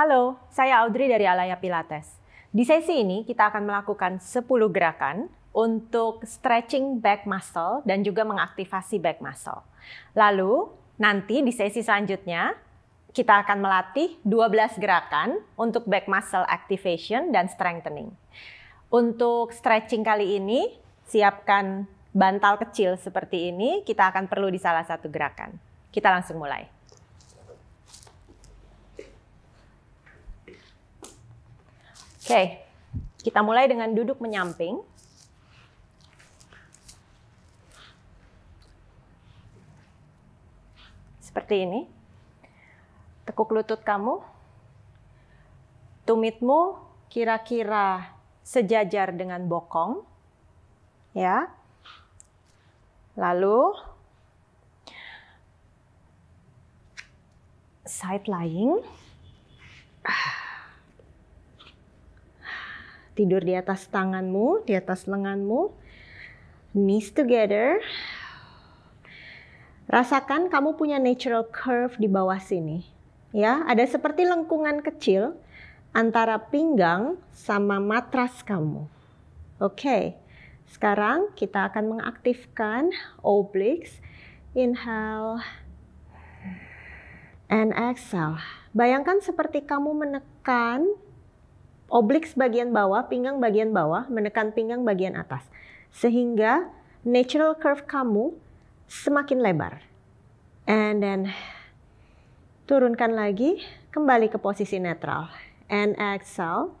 Halo, saya Audrey dari Alaya Pilates. Di sesi ini kita akan melakukan 10 gerakan untuk stretching back muscle dan juga mengaktifasi back muscle. Lalu nanti di sesi selanjutnya kita akan melatih 12 gerakan untuk back muscle activation dan strengthening. Untuk stretching kali ini, siapkan bantal kecil seperti ini, kita akan perlu di salah satu gerakan. Kita langsung mulai. Oke, kita mulai dengan duduk menyamping. Seperti ini. Tekuk lutut kamu. Tumitmu kira-kira sejajar dengan bokong. Ya. Lalu side lying. Ah tidur di atas tanganmu, di atas lenganmu. Knees together. Rasakan kamu punya natural curve di bawah sini. Ya, ada seperti lengkungan kecil antara pinggang sama matras kamu. Oke. Okay. Sekarang kita akan mengaktifkan obliques. Inhale and exhale. Bayangkan seperti kamu menekan obliques bagian bawah, pinggang bagian bawah, menekan pinggang bagian atas. Sehingga natural curve kamu semakin lebar. And then turunkan lagi, kembali ke posisi netral. And exhale.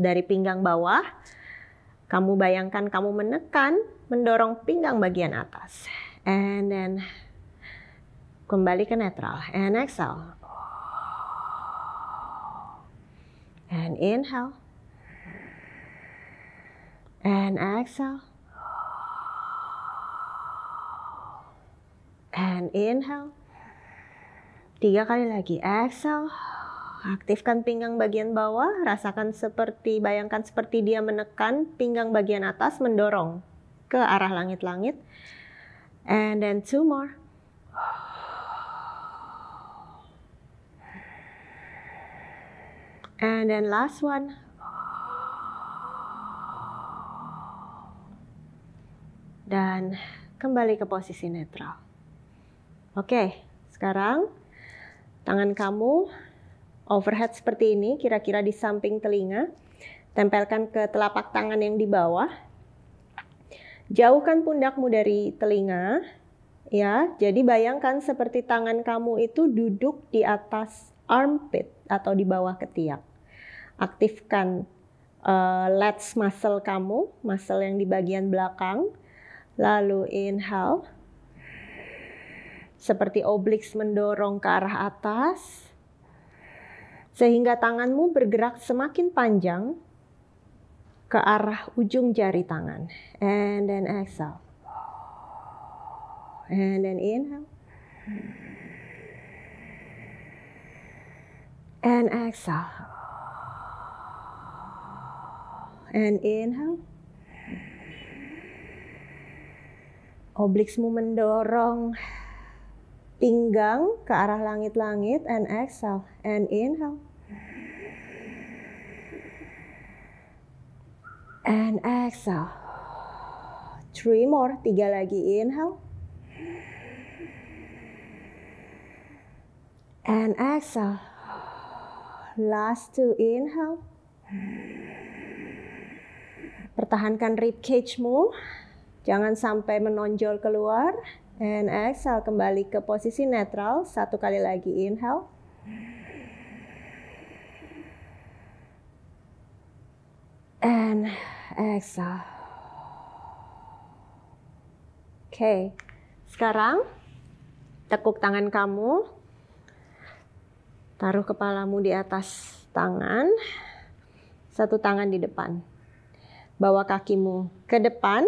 Dari pinggang bawah, kamu bayangkan kamu menekan, mendorong pinggang bagian atas. And then kembali ke netral. And exhale. And inhale. And exhale. And inhale. Tiga kali lagi. Exhale. Aktifkan pinggang bagian bawah. Rasakan seperti, bayangkan seperti dia menekan pinggang bagian atas mendorong ke arah langit-langit. And then two more. And uh, then last one. Dan kembali ke posisi netral. Oke, sekarang tangan kamu overhead seperti ini, kira-kira di samping telinga. Tempelkan ke telapak tangan yang di bawah. Jauhkan pundakmu dari telinga. Ya, jadi bayangkan seperti tangan kamu itu duduk di atas armpit atau di bawah ketiak aktifkan uh, lats muscle kamu, muscle yang di bagian belakang. Lalu inhale. Seperti obliques mendorong ke arah atas. Sehingga tanganmu bergerak semakin panjang ke arah ujung jari tangan. And then exhale. And then inhale. And exhale and inhale obliquesmu mendorong pinggang ke arah langit-langit and exhale and inhale and exhale three more tiga lagi inhale and exhale last two inhale Pertahankan rib cage-mu. Jangan sampai menonjol keluar. And exhale kembali ke posisi netral. Satu kali lagi inhale. And exhale. Oke. Okay. Sekarang tekuk tangan kamu. Taruh kepalamu di atas tangan. Satu tangan di depan bawa kakimu ke depan.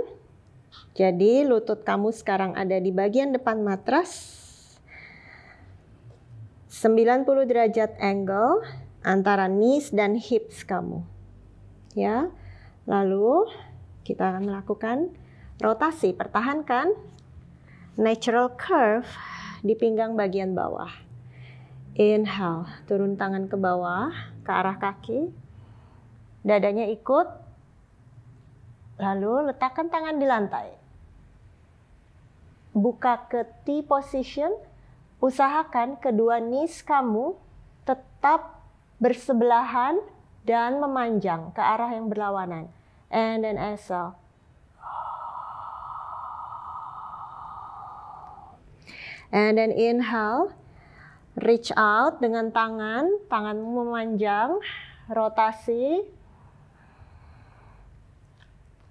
Jadi lutut kamu sekarang ada di bagian depan matras. 90 derajat angle antara knees dan hips kamu. Ya. Lalu kita akan melakukan rotasi, pertahankan natural curve di pinggang bagian bawah. Inhale, turun tangan ke bawah, ke arah kaki. Dadanya ikut, Lalu letakkan tangan di lantai. Buka ke T position. Usahakan kedua knees kamu tetap bersebelahan dan memanjang ke arah yang berlawanan. And then exhale. And then inhale. Reach out dengan tangan, tangan memanjang, rotasi,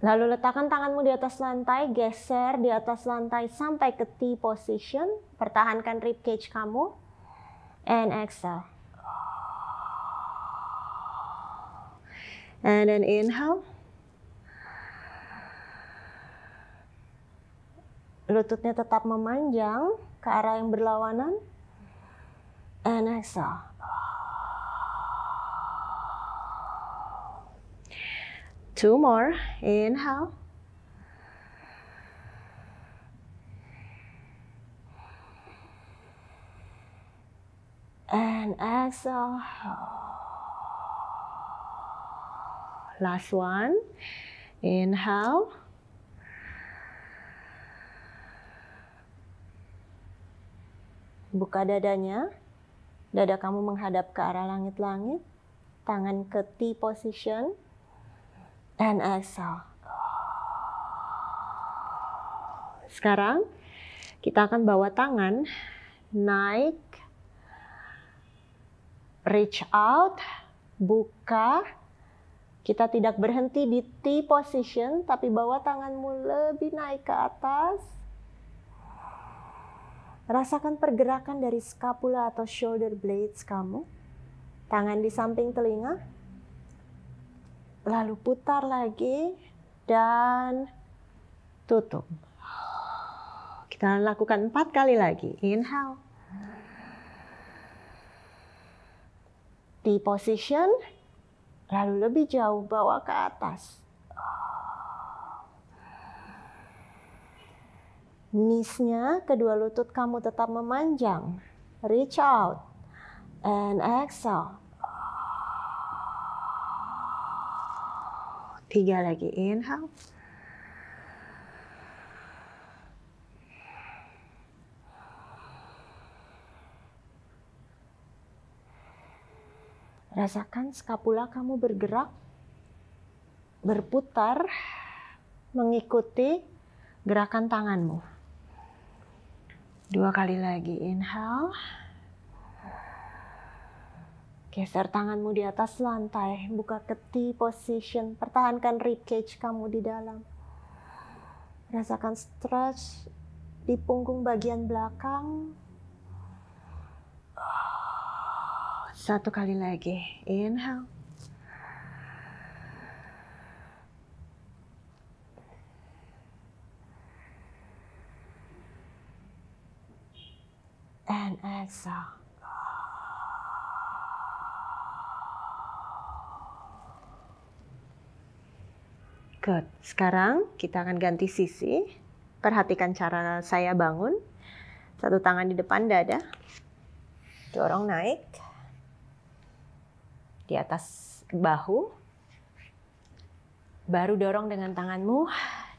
Lalu letakkan tanganmu di atas lantai, geser di atas lantai sampai ke T position. Pertahankan rib cage kamu. And exhale. And then inhale. Lututnya tetap memanjang ke arah yang berlawanan. And exhale. Two more. Inhale. And exhale. Last one. Inhale. Buka dadanya. Dada kamu menghadap ke arah langit-langit. Tangan ke T position and exhale. Sekarang kita akan bawa tangan naik, reach out, buka. Kita tidak berhenti di T position, tapi bawa tanganmu lebih naik ke atas. Rasakan pergerakan dari scapula atau shoulder blades kamu. Tangan di samping telinga, lalu putar lagi dan tutup. Kita lakukan empat kali lagi. Inhale. Di position, lalu lebih jauh bawa ke atas. knees kedua lutut kamu tetap memanjang. Reach out. And exhale. Tiga lagi, inhale. Rasakan skapula kamu bergerak, berputar, mengikuti gerakan tanganmu. Dua kali lagi, inhale. Geser tanganmu di atas lantai, buka ke T position, pertahankan rib cage kamu di dalam. Rasakan stretch di punggung bagian belakang. Satu kali lagi, inhale. And exhale. Good. Sekarang kita akan ganti sisi. Perhatikan cara saya bangun. Satu tangan di depan dada. Dorong naik. Di atas bahu. Baru dorong dengan tanganmu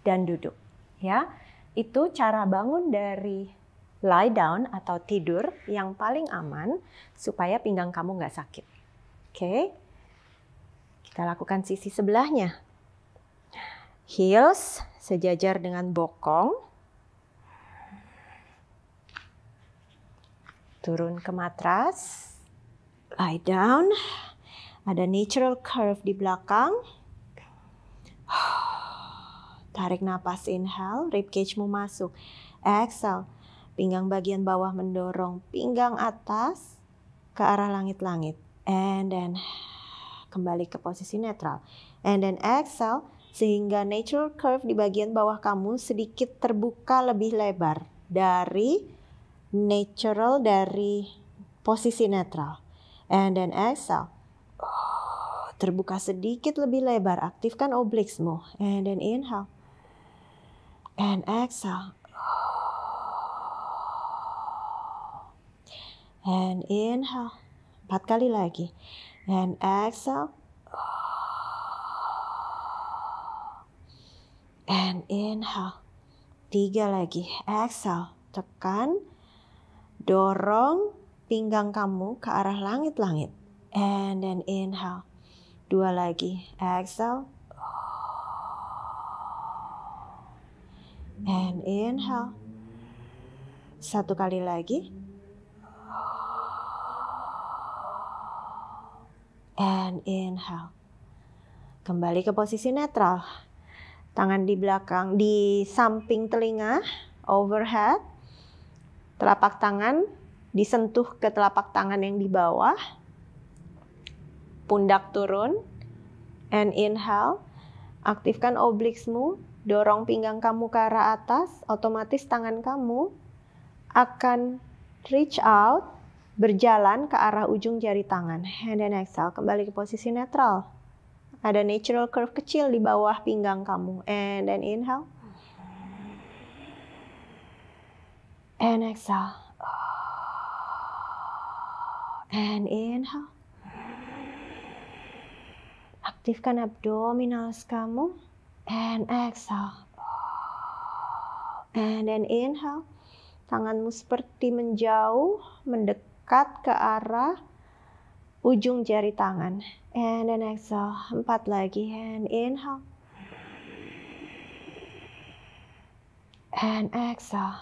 dan duduk. Ya. Itu cara bangun dari lie down atau tidur yang paling aman supaya pinggang kamu nggak sakit. Oke. Okay? Kita lakukan sisi sebelahnya heels sejajar dengan bokong. Turun ke matras. Lie down. Ada natural curve di belakang. Tarik napas inhale, ribcage mu masuk. Exhale. Pinggang bagian bawah mendorong pinggang atas ke arah langit-langit. And then kembali ke posisi netral. And then exhale, sehingga natural curve di bagian bawah kamu sedikit terbuka lebih lebar dari natural dari posisi netral. And then exhale. terbuka sedikit lebih lebar, aktifkan obliquesmu. And then inhale. And exhale. And inhale. Empat kali lagi. And exhale. and inhale. Tiga lagi, exhale. Tekan, dorong pinggang kamu ke arah langit-langit. And then inhale. Dua lagi, exhale. And inhale. Satu kali lagi. And inhale. Kembali ke posisi netral tangan di belakang, di samping telinga, overhead, telapak tangan disentuh ke telapak tangan yang di bawah, pundak turun, and inhale, aktifkan obliquesmu, dorong pinggang kamu ke arah atas, otomatis tangan kamu akan reach out, berjalan ke arah ujung jari tangan. And then exhale, kembali ke posisi netral ada natural curve kecil di bawah pinggang kamu. And then inhale. And exhale. And inhale. Aktifkan abdominals kamu. And exhale. And then inhale. Tanganmu seperti menjauh, mendekat ke arah ujung jari tangan. And then exhale, empat lagi. And inhale. And exhale.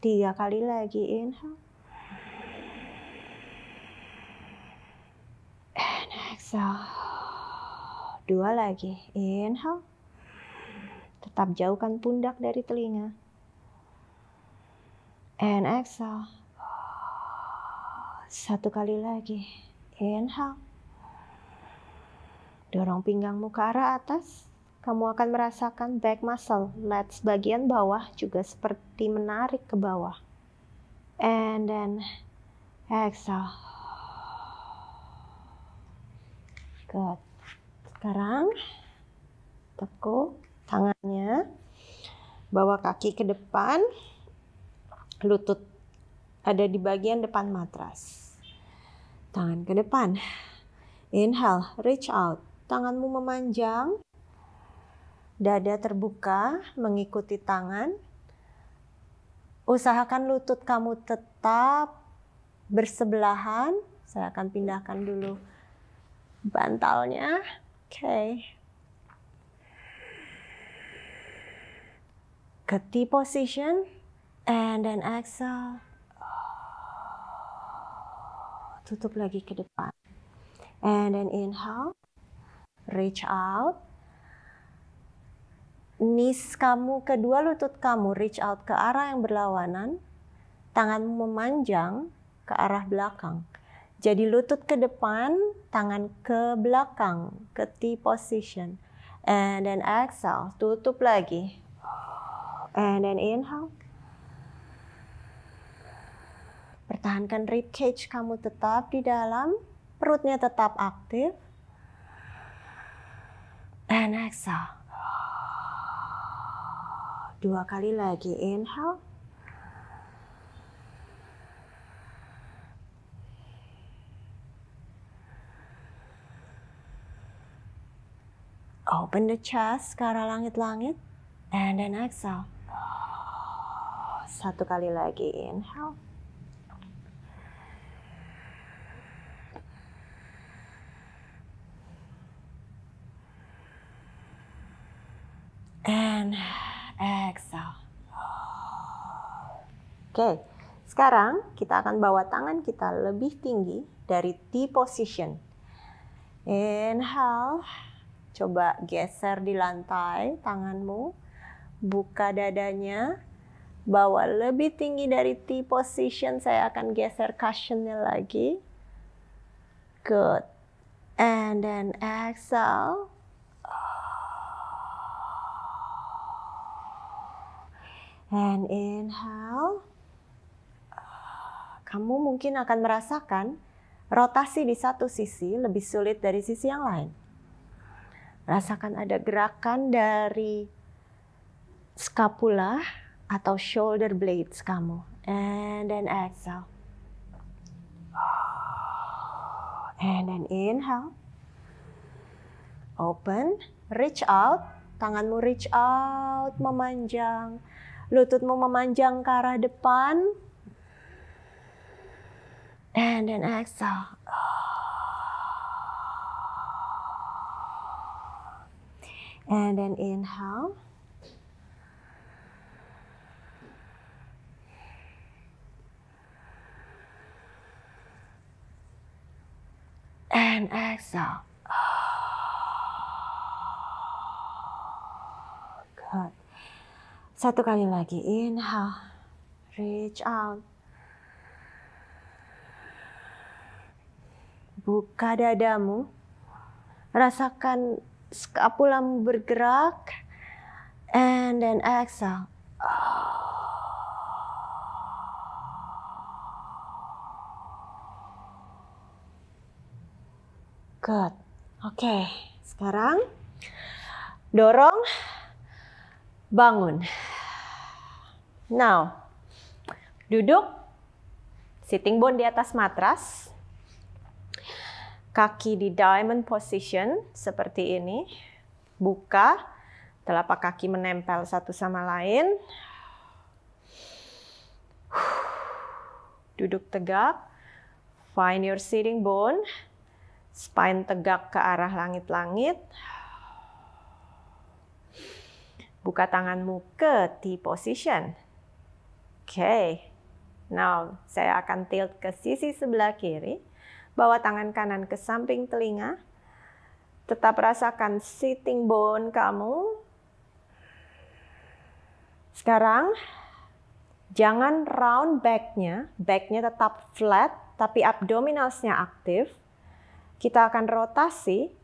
Tiga kali lagi, inhale. And exhale. Dua lagi, inhale. Tetap jauhkan pundak dari telinga. And exhale. Satu kali lagi. Inhale. Dorong pinggangmu ke arah atas. Kamu akan merasakan back muscle, lats bagian bawah juga seperti menarik ke bawah. And then exhale. Good. Sekarang tekuk tangannya, bawa kaki ke depan, lutut ada di bagian depan matras tangan ke depan. Inhale, reach out. Tanganmu memanjang, dada terbuka mengikuti tangan. Usahakan lutut kamu tetap bersebelahan. Saya akan pindahkan dulu bantalnya. Oke. Okay. Ke T position and then exhale tutup lagi ke depan. And then inhale, reach out. Knees kamu, kedua lutut kamu reach out ke arah yang berlawanan. tangan memanjang ke arah belakang. Jadi lutut ke depan, tangan ke belakang, ke T position. And then exhale, tutup lagi. And then inhale, Pertahankan rib cage kamu tetap di dalam, perutnya tetap aktif. Dan exhale. Dua kali lagi inhale. Open the chest ke arah langit-langit. And then exhale. Satu kali lagi inhale. Oke, sekarang kita akan bawa tangan kita lebih tinggi dari T position. Inhale, coba geser di lantai tanganmu, buka dadanya, bawa lebih tinggi dari T position. Saya akan geser cushionnya lagi. Good. And then exhale. And inhale kamu mungkin akan merasakan rotasi di satu sisi lebih sulit dari sisi yang lain. Rasakan ada gerakan dari scapula atau shoulder blades kamu. And then exhale. And then inhale. Open, reach out, tanganmu reach out, memanjang, lututmu memanjang ke arah depan, and then exhale. And then inhale. And exhale. Good. Satu kali lagi. Inhale. Reach out. Buka dadamu. Rasakan skapulamu bergerak. And then exhale. Good. Oke, okay. sekarang dorong, bangun. Now, duduk, sitting bone di atas matras, kaki di diamond position seperti ini. Buka, telapak kaki menempel satu sama lain. Duduk tegak. Find your sitting bone. Spine tegak ke arah langit-langit. Buka tanganmu ke T position. Oke. Okay. Now, saya akan tilt ke sisi sebelah kiri. Bawa tangan kanan ke samping telinga. Tetap rasakan sitting bone kamu. Sekarang, jangan round back-nya. Back-nya tetap flat, tapi abdominalsnya aktif. Kita akan rotasi.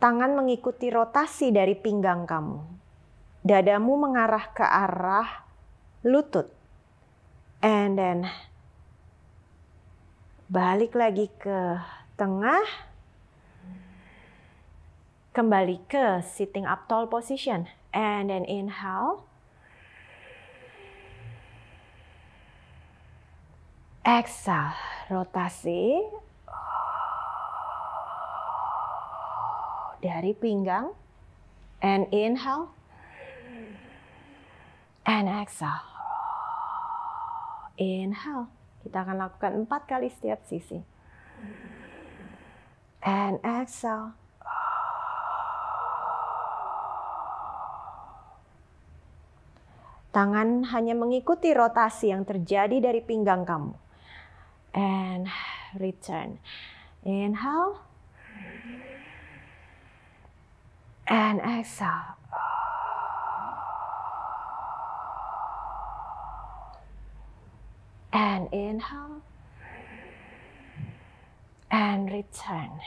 Tangan mengikuti rotasi dari pinggang kamu. Dadamu mengarah ke arah lutut. And then Balik lagi ke tengah. Kembali ke sitting up tall position. And then inhale. Exhale, rotasi dari pinggang. And inhale. And exhale. Inhale. Kita akan lakukan empat kali setiap sisi. And exhale. Tangan hanya mengikuti rotasi yang terjadi dari pinggang kamu. And return. Inhale. And exhale. and inhale and return.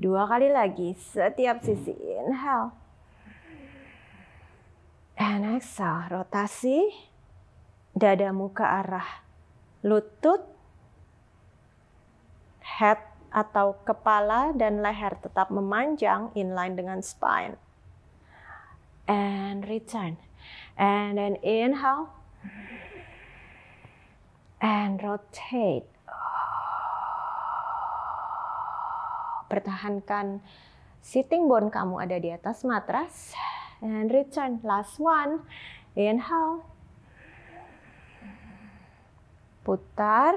Dua kali lagi setiap sisi. Inhale. And exhale. Rotasi dadamu ke arah lutut, head atau kepala dan leher tetap memanjang inline dengan spine. And return. And then inhale and rotate. Pertahankan sitting bone kamu ada di atas matras and return last one. Inhale. Putar.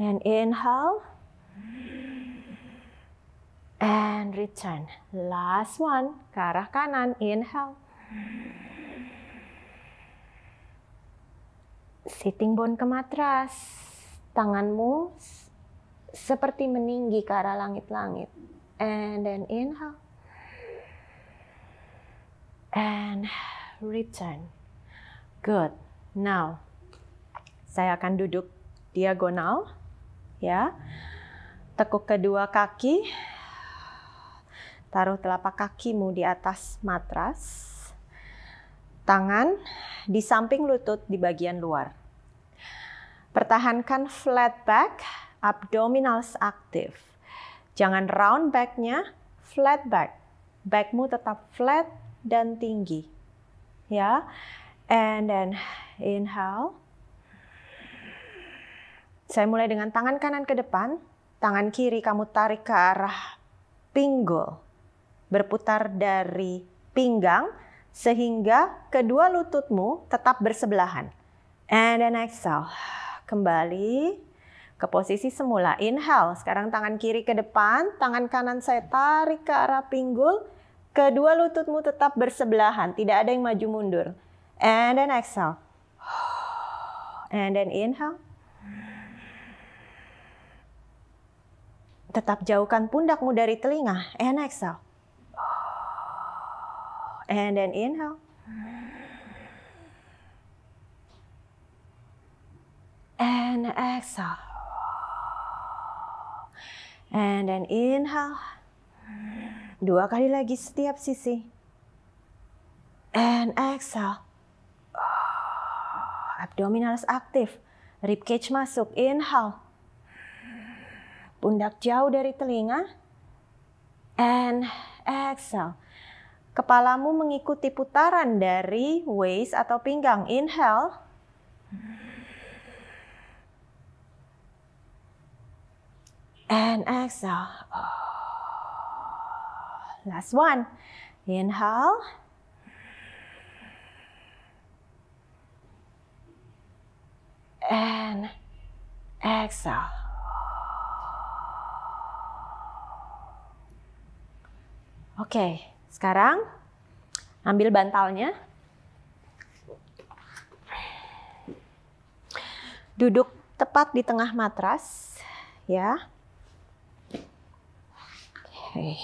And inhale. And return. Last one. Ke arah kanan. Inhale. Sitting bone ke matras. Tanganmu seperti meninggi ke arah langit-langit. And then inhale. And return. Good. Now, saya akan duduk diagonal. Ya. Tekuk kedua kaki. Taruh telapak kakimu di atas matras. Tangan di samping lutut di bagian luar. Pertahankan flat back, abdominals aktif. Jangan round backnya, flat back. Backmu tetap flat dan tinggi. Ya. And then inhale. Saya mulai dengan tangan kanan ke depan, tangan kiri kamu tarik ke arah pinggul. Berputar dari pinggang sehingga kedua lututmu tetap bersebelahan. And then exhale. Kembali ke posisi semula. Inhale, sekarang tangan kiri ke depan, tangan kanan saya tarik ke arah pinggul. Kedua lututmu tetap bersebelahan, tidak ada yang maju mundur. And then exhale. And then inhale. Tetap jauhkan pundakmu dari telinga. And exhale. And then inhale. and exhale. And then inhale. Dua kali lagi setiap sisi. And exhale. Abdominals aktif. Rib cage masuk. Inhale. Pundak jauh dari telinga. And exhale. Kepalamu mengikuti putaran dari waist atau pinggang. Inhale. and exhale. Oh, last one. Inhale. And exhale. Oke, sekarang ambil bantalnya. Duduk tepat di tengah matras, ya. Oke.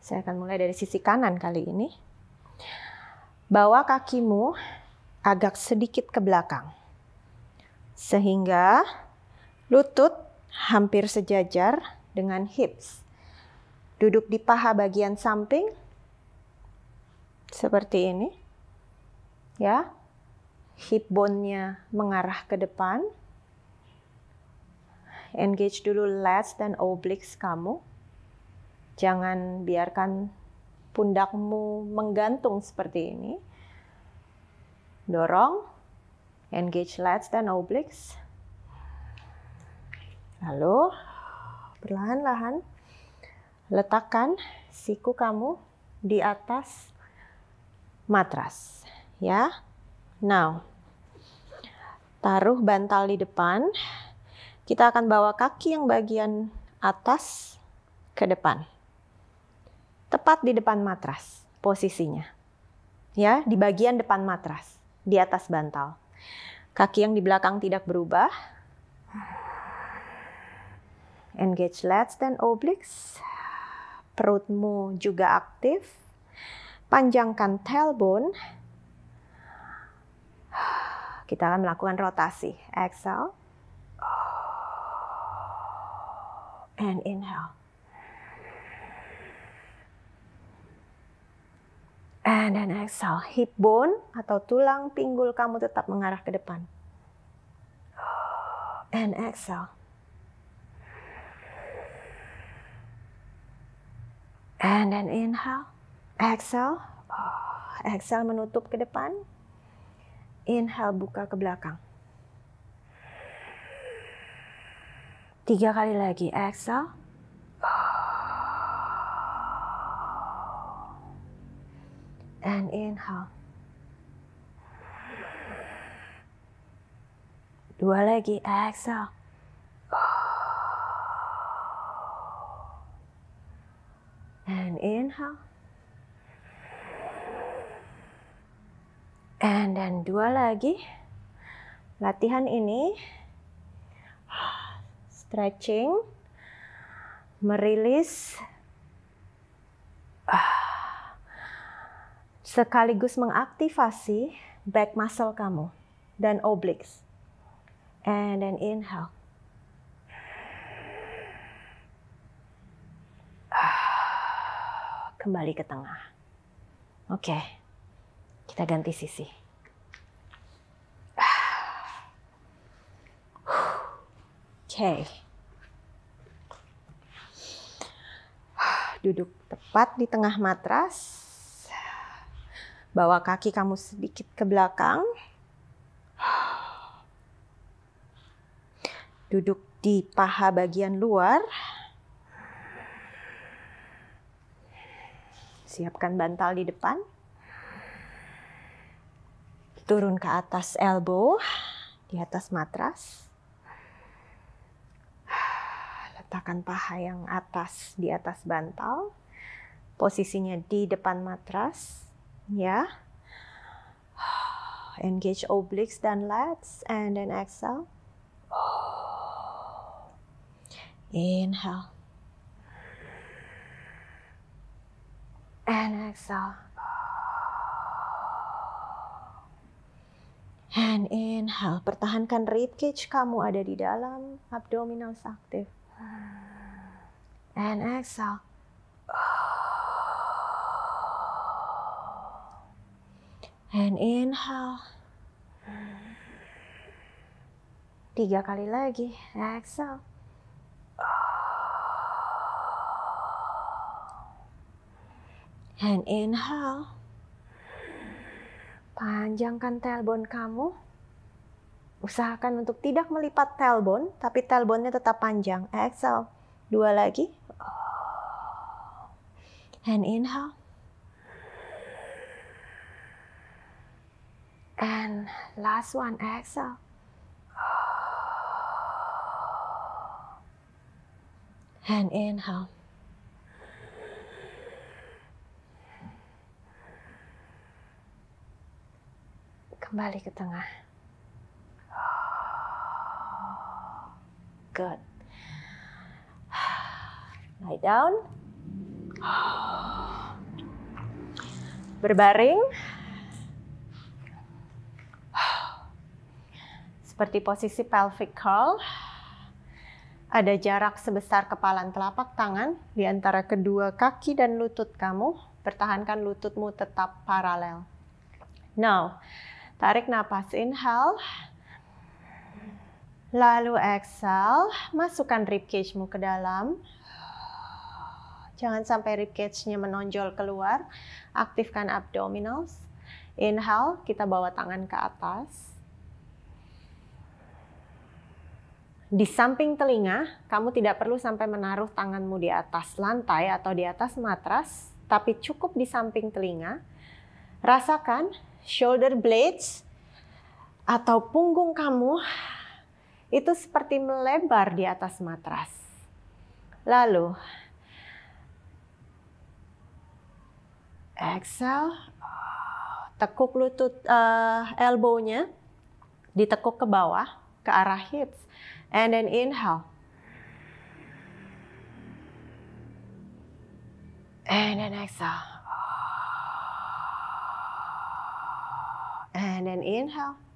Saya akan mulai dari sisi kanan kali ini. Bawa kakimu agak sedikit ke belakang. Sehingga lutut hampir sejajar dengan hips. Duduk di paha bagian samping seperti ini. Ya. Hip bone-nya mengarah ke depan engage dulu lats dan obliques kamu. Jangan biarkan pundakmu menggantung seperti ini. Dorong, engage lats dan obliques. Lalu perlahan-lahan letakkan siku kamu di atas matras ya. Now, taruh bantal di depan, kita akan bawa kaki yang bagian atas ke depan. Tepat di depan matras posisinya. Ya, di bagian depan matras, di atas bantal. Kaki yang di belakang tidak berubah. Engage lats dan obliques. Perutmu juga aktif. Panjangkan tailbone. Kita akan melakukan rotasi. Exhale and inhale. And then exhale. Hip bone atau tulang pinggul kamu tetap mengarah ke depan. And exhale. And then inhale. Exhale. Exhale menutup ke depan. Inhale buka ke belakang. Tiga kali lagi, exhale. And inhale. Dua lagi, exhale. And inhale. And then dua lagi. Latihan ini stretching, merilis, sekaligus mengaktifasi back muscle kamu dan obliques. And then inhale. Kembali ke tengah. Oke, okay. kita ganti sisi. Okay. Duduk tepat di tengah matras. Bawa kaki kamu sedikit ke belakang. Duduk di paha bagian luar. Siapkan bantal di depan. Turun ke atas elbow, di atas matras meletakkan paha yang atas di atas bantal, posisinya di depan matras, ya. Engage obliques dan lats, and then exhale. Inhale. And exhale. And inhale, pertahankan rib cage kamu ada di dalam abdominal aktif. And exhale. And inhale. Tiga kali lagi. Exhale. And inhale. Panjangkan tailbone kamu usahakan untuk tidak melipat tailbone, tapi tailbone-nya tetap panjang. Exhale, dua lagi. And inhale. And last one, exhale. And inhale. Kembali ke tengah. Good. Lie down. Berbaring. Seperti posisi pelvic curl. Ada jarak sebesar kepalan telapak tangan di antara kedua kaki dan lutut kamu. Pertahankan lututmu tetap paralel. Now, tarik nafas inhale. Lalu exhale, masukkan ribcage-mu ke dalam. Jangan sampai ribcage-nya menonjol keluar. Aktifkan abdominals. Inhale, kita bawa tangan ke atas. Di samping telinga, kamu tidak perlu sampai menaruh tanganmu di atas lantai atau di atas matras, tapi cukup di samping telinga. Rasakan shoulder blades atau punggung kamu itu seperti melebar di atas matras. Lalu, exhale, tekuk lutut uh, eh, elbow ditekuk ke bawah, ke arah hips, and then inhale. And then exhale. And then inhale.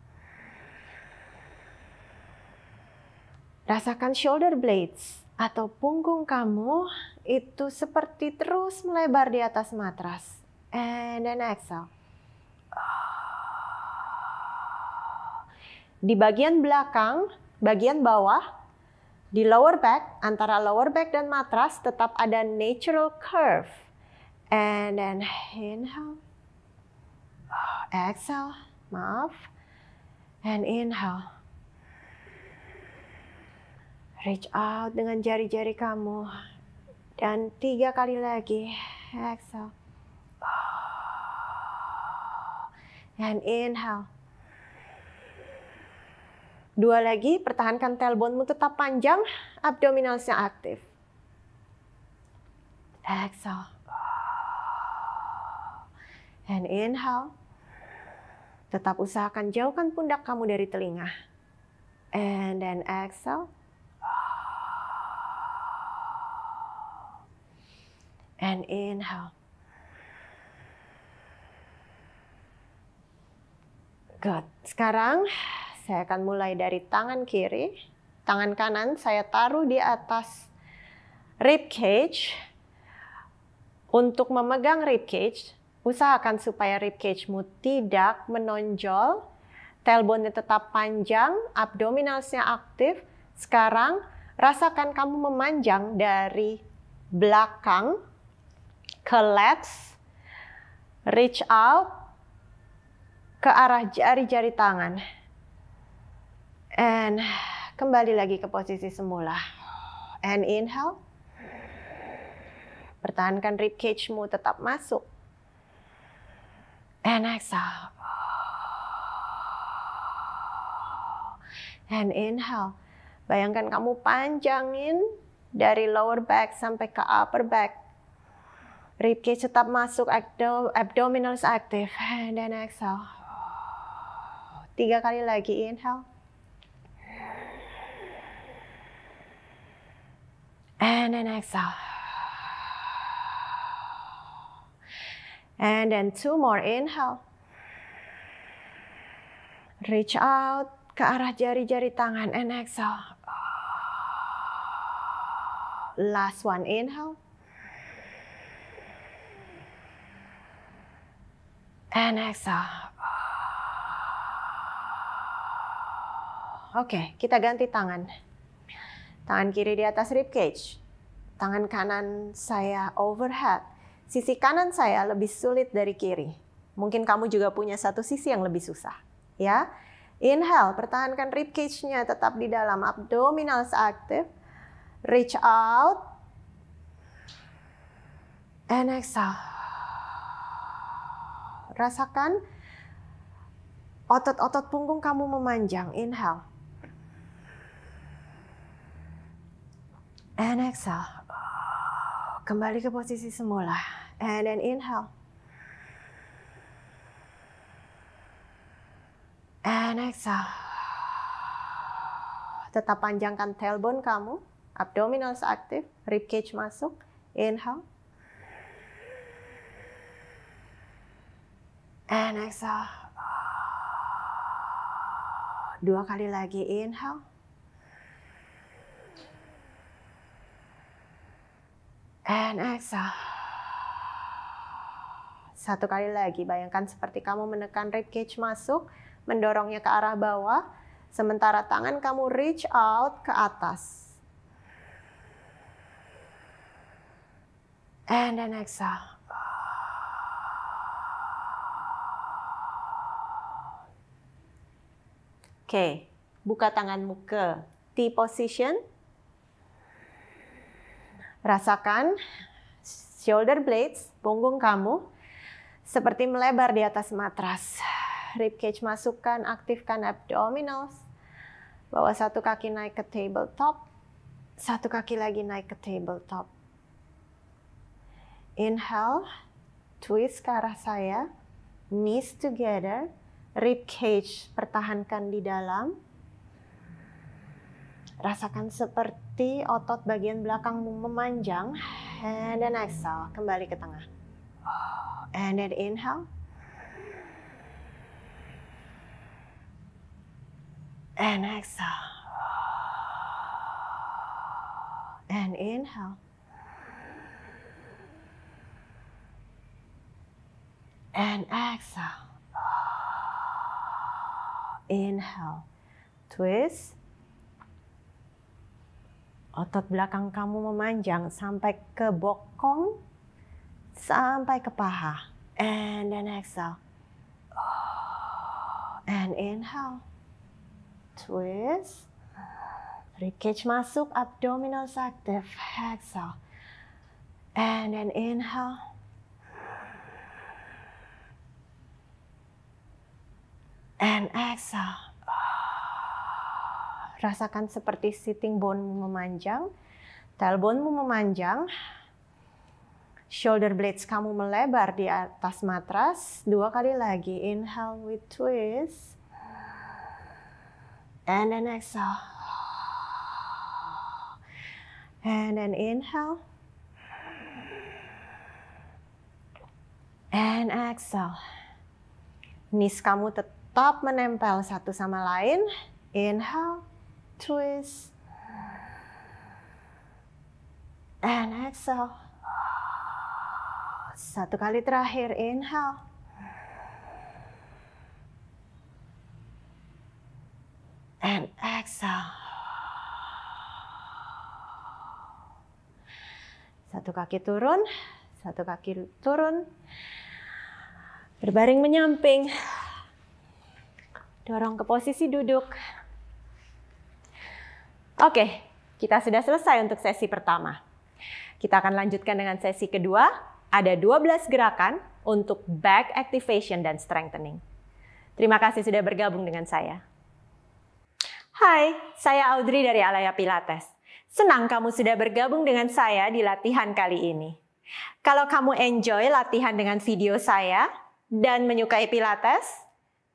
Rasakan shoulder blades atau punggung kamu itu seperti terus melebar di atas matras. And then exhale. Di bagian belakang, bagian bawah, di lower back, antara lower back dan matras tetap ada natural curve. And then inhale. Exhale, maaf. And inhale. Reach out dengan jari-jari kamu. Dan tiga kali lagi. Exhale. and inhale. Dua lagi, pertahankan tailbone-mu tetap panjang, abdominalsnya aktif. Exhale. And inhale. Tetap usahakan jauhkan pundak kamu dari telinga. And then exhale. and inhale. Good. Sekarang saya akan mulai dari tangan kiri. Tangan kanan saya taruh di atas rib cage. Untuk memegang rib cage, usahakan supaya rib cage-mu tidak menonjol. Tailbone-nya tetap panjang, abdominalsnya aktif. Sekarang rasakan kamu memanjang dari belakang collapse, reach out, ke arah jari-jari tangan. And kembali lagi ke posisi semula. And inhale. Pertahankan rib cage-mu tetap masuk. And exhale. And inhale. Bayangkan kamu panjangin dari lower back sampai ke upper back. Ribcage tetap masuk, abdominals aktif. dan exhale. Tiga kali lagi, inhale. And then exhale. And then two more, inhale. Reach out ke arah jari-jari tangan, and exhale. Last one, inhale. And exhale. Oke, okay, kita ganti tangan. Tangan kiri di atas rib cage. Tangan kanan saya overhead. Sisi kanan saya lebih sulit dari kiri. Mungkin kamu juga punya satu sisi yang lebih susah, ya. Inhale, pertahankan rib cage-nya tetap di dalam. Abdominal aktif. Reach out. And exhale. Rasakan otot-otot punggung kamu memanjang. Inhale. And exhale. Kembali ke posisi semula. And then inhale. And exhale. Tetap panjangkan tailbone kamu. abdominals aktif. Ribcage masuk. Inhale. And exhale. Dua kali lagi inhale. And exhale. Satu kali lagi, bayangkan seperti kamu menekan rib cage masuk, mendorongnya ke arah bawah, sementara tangan kamu reach out ke atas. And then exhale. okay. buka tanganmu ke T position. Rasakan shoulder blades, punggung kamu seperti melebar di atas matras. Rib cage masukkan, aktifkan abdominals. Bawa satu kaki naik ke tabletop, satu kaki lagi naik ke tabletop. Inhale, twist ke arah saya, knees together, rib cage pertahankan di dalam. Rasakan seperti otot bagian belakangmu memanjang. And then exhale, kembali ke tengah. And then inhale. And exhale. And inhale. And exhale. Inhale. Twist. Otot belakang kamu memanjang sampai ke bokong, sampai ke paha. And then exhale. And inhale. Twist. Rikage masuk, abdominal active. Exhale. And then inhale. and exhale. Oh, rasakan seperti sitting bone memanjang, tailbone memanjang, shoulder blades kamu melebar di atas matras. Dua kali lagi, inhale with twist, and then exhale. And then inhale. And exhale. Nis kamu tetap Top menempel satu sama lain. Inhale, twist. And exhale. Satu kali terakhir, inhale. And exhale. Satu kaki turun, satu kaki turun. Berbaring menyamping dorong ke posisi duduk. Oke, kita sudah selesai untuk sesi pertama. Kita akan lanjutkan dengan sesi kedua. Ada 12 gerakan untuk back activation dan strengthening. Terima kasih sudah bergabung dengan saya. Hai, saya Audrey dari Alaya Pilates. Senang kamu sudah bergabung dengan saya di latihan kali ini. Kalau kamu enjoy latihan dengan video saya dan menyukai Pilates,